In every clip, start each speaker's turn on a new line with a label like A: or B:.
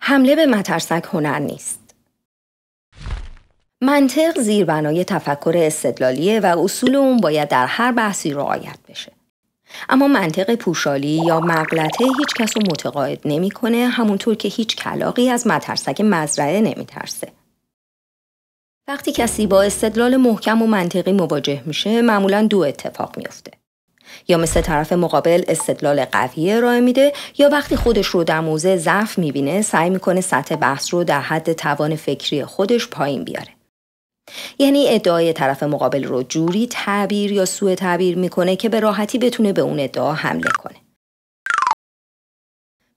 A: حمله به مترسک هنر نیست. منطق زیربنای تفکر استدلالیه و اصول اون باید در هر بحثی رعایت بشه. اما منطق پوشالی یا مغلطه هیچ کس رو متقاعد نمیکنه همونطور که هیچ کلاقی از مترسک مزرعه نمیترسه. وقتی کسی با استدلال محکم و منطقی مواجه میشه معمولا دو اتفاق میافته. یا مثل طرف مقابل استدلال قوی ارائه میده یا وقتی خودش رو در موزه ضعف میبینه سعی میکنه سطح بحث رو در حد توان فکری خودش پایین بیاره یعنی ادعای طرف مقابل رو جوری تعبیر یا سوء تعبیر میکنه که به راحتی بتونه به اون ادعا حمله کنه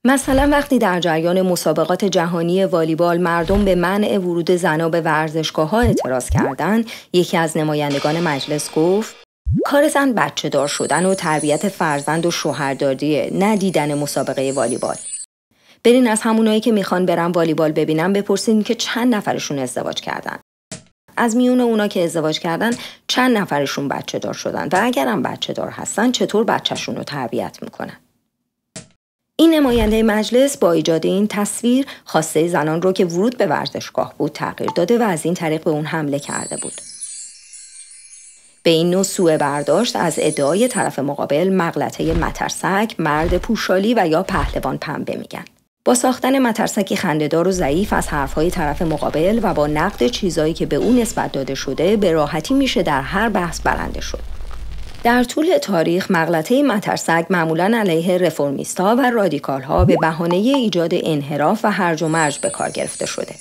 A: مثلا وقتی در جریان مسابقات جهانی والیبال مردم به منع ورود زنا به ورزشگاه ها اعتراض کردند یکی از نمایندگان مجلس گفت کار زن بچه دار شدن و تربیت فرزند و شوهرداریه نه دیدن مسابقه والیبال برین از همونایی که میخوان برن والیبال ببینن بپرسین که چند نفرشون ازدواج کردن از میون اونا که ازدواج کردن چند نفرشون بچه دار شدن و اگرم بچه دار هستن چطور بچهشون رو تربیت میکنن این نماینده مجلس با ایجاد این تصویر خواسته زنان رو که ورود به ورزشگاه بود تغییر داده و از این طریق به اون حمله کرده بود به این نوع سوء برداشت از ادعای طرف مقابل مغلطه مترسک، مرد پوشالی و یا پهلوان پنبه میگن. با ساختن مترسکی خندهدار و ضعیف از حرفهای طرف مقابل و با نقد چیزایی که به او نسبت داده شده به راحتی میشه در هر بحث برنده شد. در طول تاریخ مغلطه مترسک معمولا علیه رفرمیستا و رادیکالها به بهانه ایجاد انحراف و هرج و مرج به کار گرفته شده.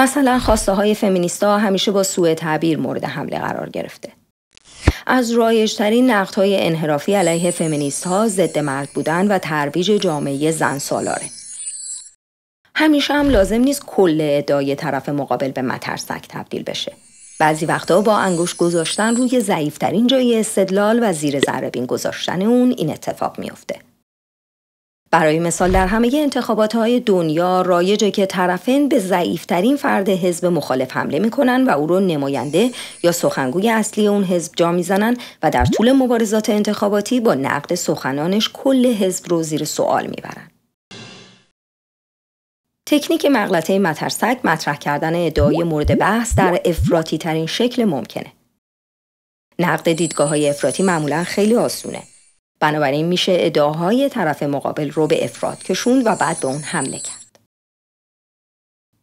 A: مثلا خواسته های فمینیستا همیشه با سوء تعبیر مورد حمله قرار گرفته از رایشترین نقد های انحرافی علیه فمینیست ها ضد مرد بودن و ترویج جامعه زن سالاره. همیشه هم لازم نیست کل ادعای طرف مقابل به مترسک تبدیل بشه. بعضی وقتا با انگوش گذاشتن روی ضعیفترین جای استدلال و زیر ذره گذاشتن اون این اتفاق میافته. برای مثال در همه انتخابات های دنیا رایجه که طرفین به ضعیفترین فرد حزب مخالف حمله میکنن و او رو نماینده یا سخنگوی اصلی اون حزب جا میزنن و در طول مبارزات انتخاباتی با نقد سخنانش کل حزب رو زیر سوال میبرن. تکنیک مغلطه مترسک مطرح کردن ادعای مورد بحث در افراطی ترین شکل ممکنه. نقد دیدگاه های افراطی معمولا خیلی آسونه. بنابراین میشه ادعاهای طرف مقابل رو به افراد کشوند و بعد به اون حمله کرد.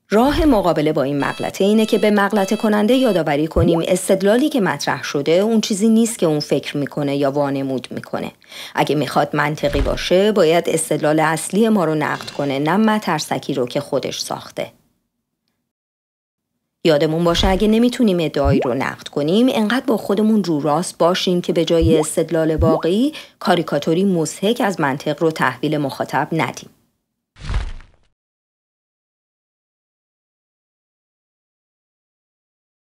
A: راه مقابله با این مغلطه اینه که به مغلطه کننده یادآوری کنیم استدلالی که مطرح شده اون چیزی نیست که اون فکر میکنه یا وانمود میکنه اگه میخواد منطقی باشه باید استدلال اصلی ما رو نقد کنه نه مترسکی رو که خودش ساخته یادمون باشه اگه نمیتونیم ادعایی رو نقد کنیم انقدر با خودمون رو راست باشیم که به جای استدلال واقعی کاریکاتوری مزهک از منطق رو تحویل مخاطب ندیم